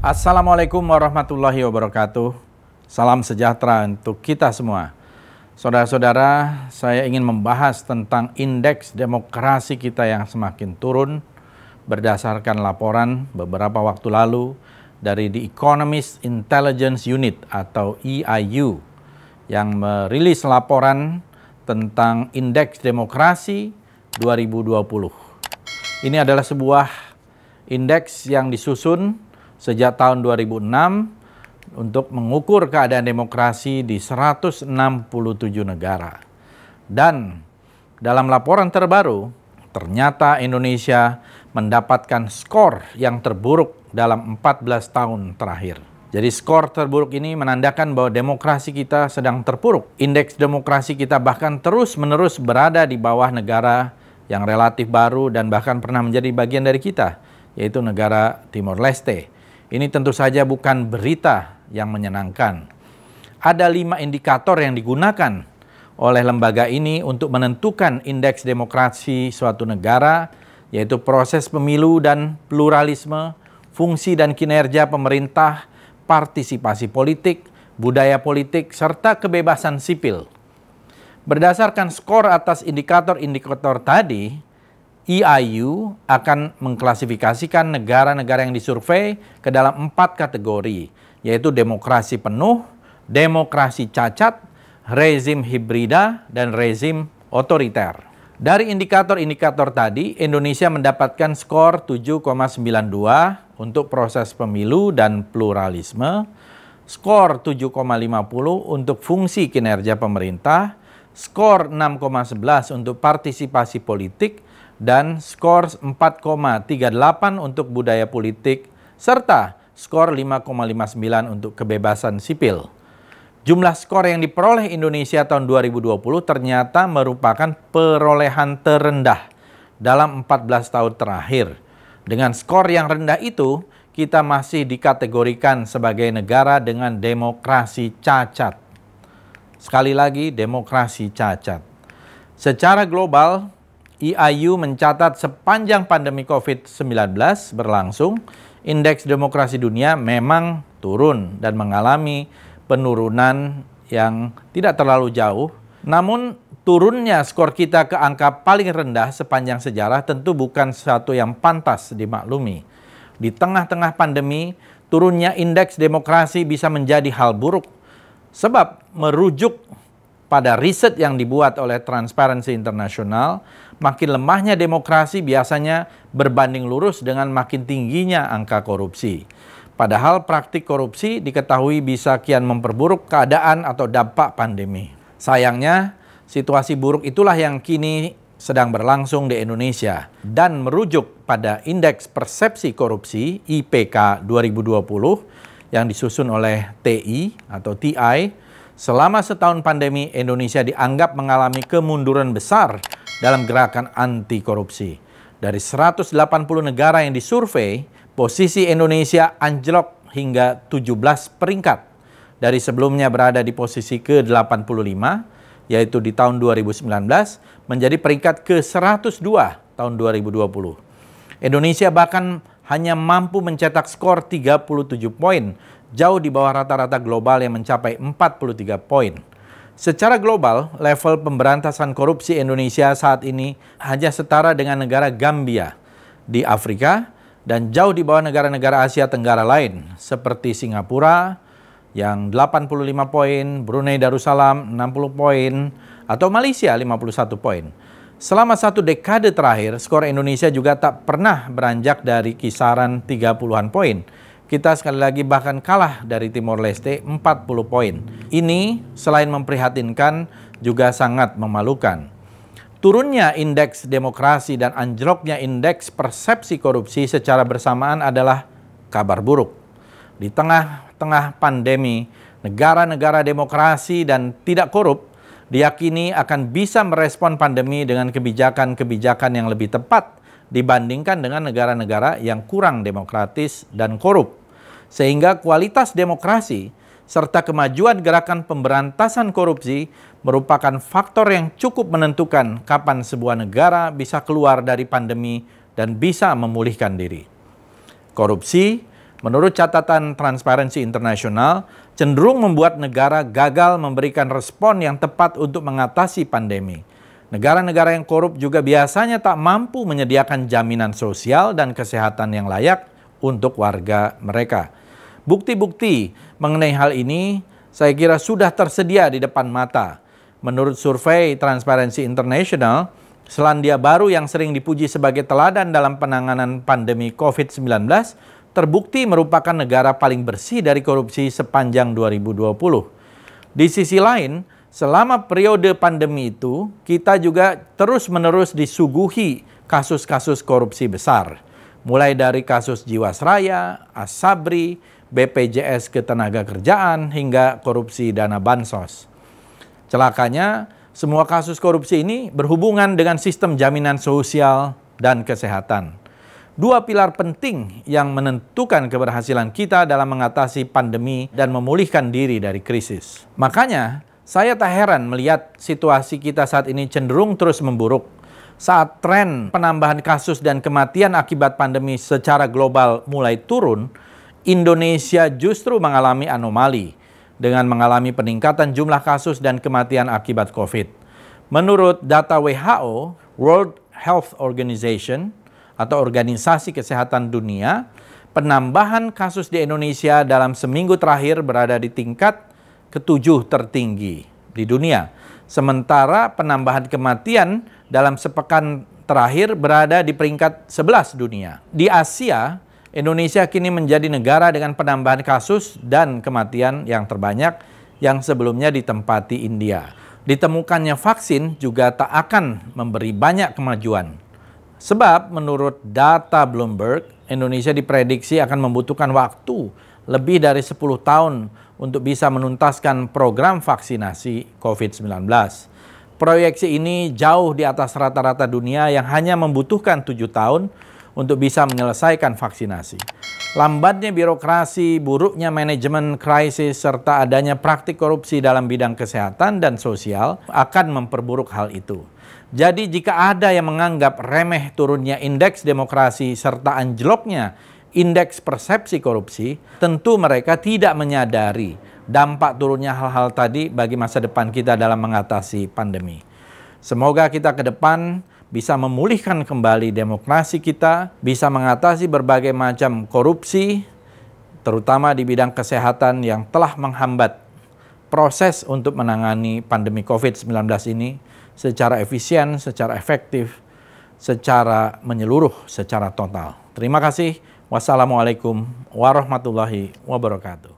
Assalamualaikum warahmatullahi wabarakatuh. Salam sejahtera untuk kita semua. Saudara-saudara, saya ingin membahas tentang indeks demokrasi kita yang semakin turun berdasarkan laporan beberapa waktu lalu dari The Economist Intelligence Unit atau EIU yang merilis laporan tentang indeks demokrasi 2020. Ini adalah sebuah indeks yang disusun sejak tahun 2006 untuk mengukur keadaan demokrasi di 167 negara. Dan dalam laporan terbaru, ternyata Indonesia mendapatkan skor yang terburuk dalam 14 tahun terakhir. Jadi skor terburuk ini menandakan bahwa demokrasi kita sedang terpuruk. Indeks demokrasi kita bahkan terus-menerus berada di bawah negara yang relatif baru dan bahkan pernah menjadi bagian dari kita, yaitu negara Timor Leste. Ini tentu saja bukan berita yang menyenangkan. Ada lima indikator yang digunakan oleh lembaga ini untuk menentukan indeks demokrasi suatu negara, yaitu proses pemilu dan pluralisme, fungsi dan kinerja pemerintah, partisipasi politik, budaya politik, serta kebebasan sipil. Berdasarkan skor atas indikator-indikator tadi, EIU akan mengklasifikasikan negara-negara yang disurvei ke dalam empat kategori, yaitu demokrasi penuh, demokrasi cacat, rezim hibrida, dan rezim otoriter. Dari indikator-indikator tadi, Indonesia mendapatkan skor 7,92 untuk proses pemilu dan pluralisme, skor 7,50 untuk fungsi kinerja pemerintah, skor 6,11 untuk partisipasi politik, dan skor 4,38 untuk budaya politik serta skor 5,59 untuk kebebasan sipil. Jumlah skor yang diperoleh Indonesia tahun 2020 ternyata merupakan perolehan terendah dalam 14 tahun terakhir. Dengan skor yang rendah itu, kita masih dikategorikan sebagai negara dengan demokrasi cacat. Sekali lagi, demokrasi cacat. Secara global, E IAU mencatat sepanjang pandemi COVID-19 berlangsung, indeks demokrasi dunia memang turun dan mengalami penurunan yang tidak terlalu jauh. Namun turunnya skor kita ke angka paling rendah sepanjang sejarah tentu bukan sesuatu yang pantas dimaklumi. Di tengah-tengah pandemi, turunnya indeks demokrasi bisa menjadi hal buruk sebab merujuk pada riset yang dibuat oleh Transparency International, makin lemahnya demokrasi biasanya berbanding lurus dengan makin tingginya angka korupsi. Padahal praktik korupsi diketahui bisa kian memperburuk keadaan atau dampak pandemi. Sayangnya, situasi buruk itulah yang kini sedang berlangsung di Indonesia dan merujuk pada Indeks Persepsi Korupsi IPK 2020 yang disusun oleh TI atau TI Selama setahun pandemi, Indonesia dianggap mengalami kemunduran besar dalam gerakan anti korupsi. Dari 180 negara yang disurvei, posisi Indonesia anjlok hingga 17 peringkat. Dari sebelumnya berada di posisi ke-85, yaitu di tahun 2019, menjadi peringkat ke-102 tahun 2020. Indonesia bahkan hanya mampu mencetak skor 37 poin jauh di bawah rata-rata global yang mencapai 43 poin. Secara global, level pemberantasan korupsi Indonesia saat ini hanya setara dengan negara Gambia di Afrika dan jauh di bawah negara-negara Asia Tenggara lain seperti Singapura yang 85 poin, Brunei Darussalam 60 poin, atau Malaysia 51 poin. Selama satu dekade terakhir, skor Indonesia juga tak pernah beranjak dari kisaran 30-an poin kita sekali lagi bahkan kalah dari Timor Leste 40 poin. Ini selain memprihatinkan juga sangat memalukan. Turunnya indeks demokrasi dan anjloknya indeks persepsi korupsi secara bersamaan adalah kabar buruk. Di tengah-tengah pandemi, negara-negara demokrasi dan tidak korup diyakini akan bisa merespon pandemi dengan kebijakan-kebijakan yang lebih tepat dibandingkan dengan negara-negara yang kurang demokratis dan korup sehingga kualitas demokrasi serta kemajuan gerakan pemberantasan korupsi merupakan faktor yang cukup menentukan kapan sebuah negara bisa keluar dari pandemi dan bisa memulihkan diri. Korupsi, menurut catatan Transparency International, cenderung membuat negara gagal memberikan respon yang tepat untuk mengatasi pandemi. Negara-negara yang korup juga biasanya tak mampu menyediakan jaminan sosial dan kesehatan yang layak untuk warga mereka. Bukti-bukti mengenai hal ini saya kira sudah tersedia di depan mata. Menurut survei Transparency International, Selandia Baru yang sering dipuji sebagai teladan dalam penanganan pandemi COVID-19 terbukti merupakan negara paling bersih dari korupsi sepanjang 2020. Di sisi lain, selama periode pandemi itu, kita juga terus-menerus disuguhi kasus-kasus korupsi besar. Mulai dari kasus Jiwasraya, Asabri, As BPJS ketenaga kerjaan, hingga korupsi dana bansos. Celakanya, semua kasus korupsi ini berhubungan dengan sistem jaminan sosial dan kesehatan. Dua pilar penting yang menentukan keberhasilan kita dalam mengatasi pandemi dan memulihkan diri dari krisis. Makanya, saya tak heran melihat situasi kita saat ini cenderung terus memburuk saat tren penambahan kasus dan kematian akibat pandemi secara global mulai turun, Indonesia justru mengalami anomali dengan mengalami peningkatan jumlah kasus dan kematian akibat COVID. Menurut data WHO, World Health Organization atau Organisasi Kesehatan Dunia, penambahan kasus di Indonesia dalam seminggu terakhir berada di tingkat ketujuh tertinggi di dunia. Sementara penambahan kematian dalam sepekan terakhir berada di peringkat 11 dunia. Di Asia, Indonesia kini menjadi negara dengan penambahan kasus dan kematian yang terbanyak yang sebelumnya ditempati India. Ditemukannya vaksin juga tak akan memberi banyak kemajuan. Sebab menurut data Bloomberg, Indonesia diprediksi akan membutuhkan waktu lebih dari 10 tahun untuk bisa menuntaskan program vaksinasi COVID-19. Proyeksi ini jauh di atas rata-rata dunia yang hanya membutuhkan 7 tahun untuk bisa menyelesaikan vaksinasi. Lambatnya birokrasi, buruknya manajemen krisis, serta adanya praktik korupsi dalam bidang kesehatan dan sosial akan memperburuk hal itu. Jadi jika ada yang menganggap remeh turunnya indeks demokrasi serta anjloknya indeks persepsi korupsi, tentu mereka tidak menyadari dampak turunnya hal-hal tadi bagi masa depan kita dalam mengatasi pandemi. Semoga kita ke depan bisa memulihkan kembali demokrasi kita, bisa mengatasi berbagai macam korupsi, terutama di bidang kesehatan yang telah menghambat proses untuk menangani pandemi COVID-19 ini secara efisien, secara efektif, secara menyeluruh, secara total. Terima kasih. Wassalamualaikum warahmatullahi wabarakatuh.